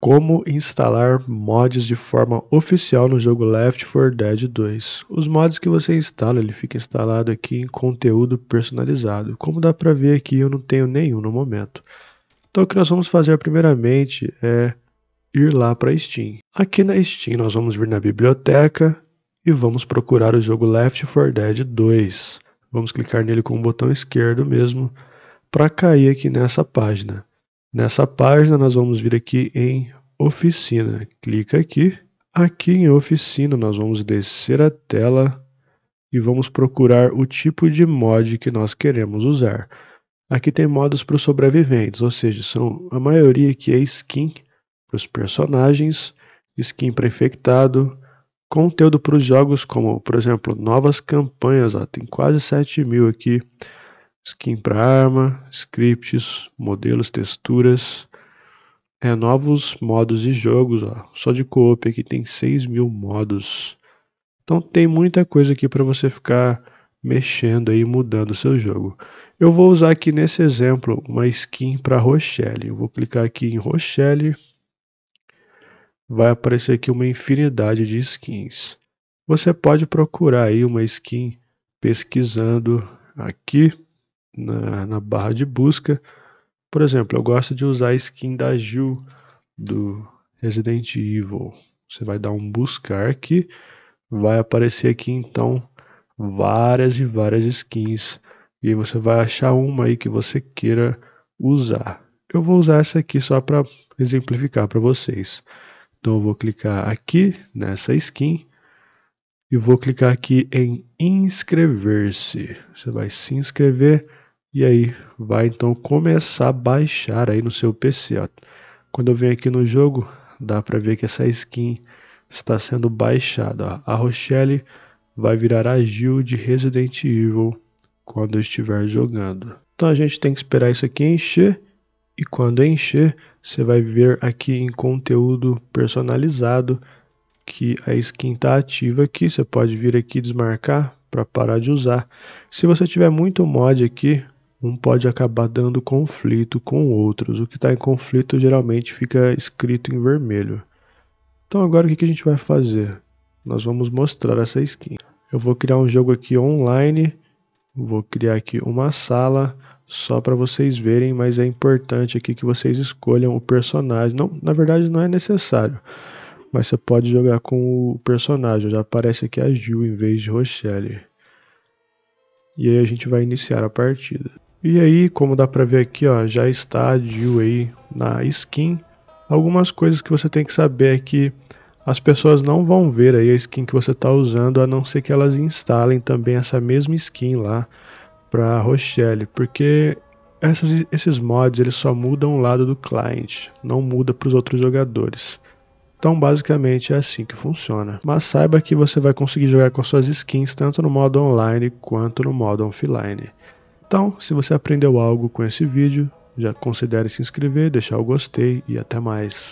Como instalar mods de forma oficial no jogo Left 4 Dead 2. Os mods que você instala, ele fica instalado aqui em conteúdo personalizado. Como dá para ver aqui, eu não tenho nenhum no momento. Então o que nós vamos fazer primeiramente é ir lá para Steam. Aqui na Steam nós vamos vir na biblioteca e vamos procurar o jogo Left 4 Dead 2. Vamos clicar nele com o botão esquerdo mesmo para cair aqui nessa página. Nessa página, nós vamos vir aqui em Oficina. Clica aqui. Aqui em Oficina, nós vamos descer a tela e vamos procurar o tipo de mod que nós queremos usar. Aqui tem modos para os sobreviventes, ou seja, são a maioria que é skin para os personagens, skin para infectado, conteúdo para os jogos como, por exemplo, novas campanhas, ó, tem quase 7 mil aqui, skin para arma, scripts, modelos, texturas, é, novos modos de jogos, ó. só de coop aqui tem 6 mil modos. Então tem muita coisa aqui para você ficar mexendo aí, mudando o seu jogo. Eu vou usar aqui nesse exemplo uma skin para Rochelle. Eu vou clicar aqui em Rochelle, vai aparecer aqui uma infinidade de skins. Você pode procurar aí uma skin pesquisando aqui na, na barra de busca. Por exemplo, eu gosto de usar a skin da Jill do Resident Evil. Você vai dar um buscar que vai aparecer aqui então várias e várias skins. E aí você vai achar uma aí que você queira usar. Eu vou usar essa aqui só para exemplificar para vocês. Então eu vou clicar aqui nessa skin e vou clicar aqui em inscrever-se. Você vai se inscrever e aí, vai então começar a baixar aí no seu PC. Ó. Quando eu venho aqui no jogo, dá para ver que essa skin está sendo baixada. Ó. A Rochelle vai virar a Gil de Resident Evil quando eu estiver jogando. Então a gente tem que esperar isso aqui encher. E quando encher, você vai ver aqui em conteúdo personalizado que a skin está ativa aqui. Você pode vir aqui desmarcar para parar de usar. Se você tiver muito mod aqui, um pode acabar dando conflito com outros. O que está em conflito geralmente fica escrito em vermelho. Então agora o que a gente vai fazer? Nós vamos mostrar essa skin. Eu vou criar um jogo aqui online, vou criar aqui uma sala só para vocês verem, mas é importante aqui que vocês escolham o personagem. Não, na verdade não é necessário, mas você pode jogar com o personagem. Já aparece aqui a Gil em vez de Rochelle. E aí a gente vai iniciar a partida. E aí, como dá para ver aqui, ó, já está de aí na skin. Algumas coisas que você tem que saber é que as pessoas não vão ver aí a skin que você está usando, a não ser que elas instalem também essa mesma skin lá para Rochelle, porque essas, esses mods eles só mudam o lado do cliente, não muda para os outros jogadores. Então basicamente é assim que funciona. Mas saiba que você vai conseguir jogar com suas skins tanto no modo online quanto no modo offline. Então, se você aprendeu algo com esse vídeo, já considere se inscrever, deixar o gostei e até mais.